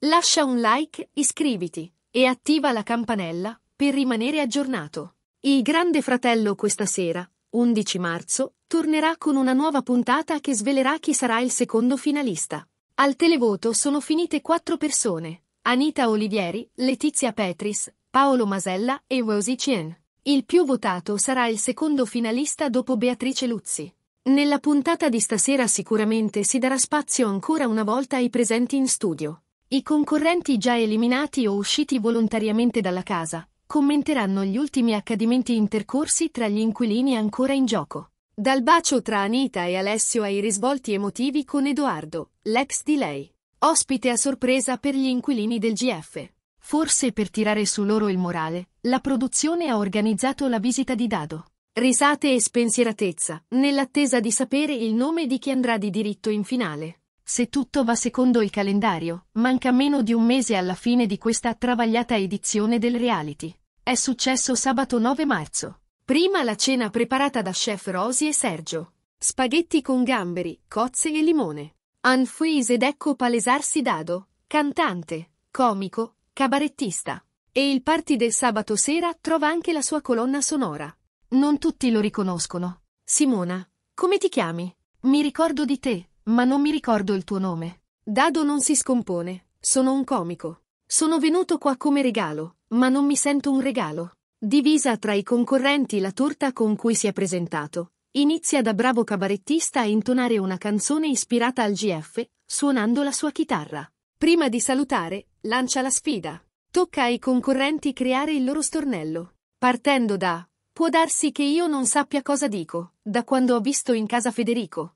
Lascia un like, iscriviti e attiva la campanella per rimanere aggiornato. Il Grande Fratello questa sera, 11 marzo, tornerà con una nuova puntata che svelerà chi sarà il secondo finalista. Al televoto sono finite quattro persone: Anita Olivieri, Letizia Petris, Paolo Masella e Rosie Chien. Il più votato sarà il secondo finalista dopo Beatrice Luzzi. Nella puntata di stasera sicuramente si darà spazio ancora una volta ai presenti in studio. I concorrenti già eliminati o usciti volontariamente dalla casa commenteranno gli ultimi accadimenti intercorsi tra gli inquilini ancora in gioco. Dal bacio tra Anita e Alessio ai risvolti emotivi con Edoardo, l'ex di lei, ospite a sorpresa per gli inquilini del GF. Forse per tirare su loro il morale, la produzione ha organizzato la visita di Dado. Risate e spensieratezza, nell'attesa di sapere il nome di chi andrà di diritto in finale. Se tutto va secondo il calendario, manca meno di un mese alla fine di questa travagliata edizione del reality. È successo sabato 9 marzo. Prima la cena preparata da chef Rosy e Sergio. Spaghetti con gamberi, cozze e limone. Unfreeze ed ecco palesarsi Dado, cantante, comico, cabarettista. E il party del sabato sera trova anche la sua colonna sonora. Non tutti lo riconoscono. Simona, come ti chiami? Mi ricordo di te, ma non mi ricordo il tuo nome. Dado non si scompone. Sono un comico. Sono venuto qua come regalo, ma non mi sento un regalo. Divisa tra i concorrenti la torta con cui si è presentato, inizia da bravo cabarettista a intonare una canzone ispirata al GF, suonando la sua chitarra. Prima di salutare, lancia la sfida. Tocca ai concorrenti creare il loro stornello. Partendo da Può darsi che io non sappia cosa dico, da quando ho visto in casa Federico.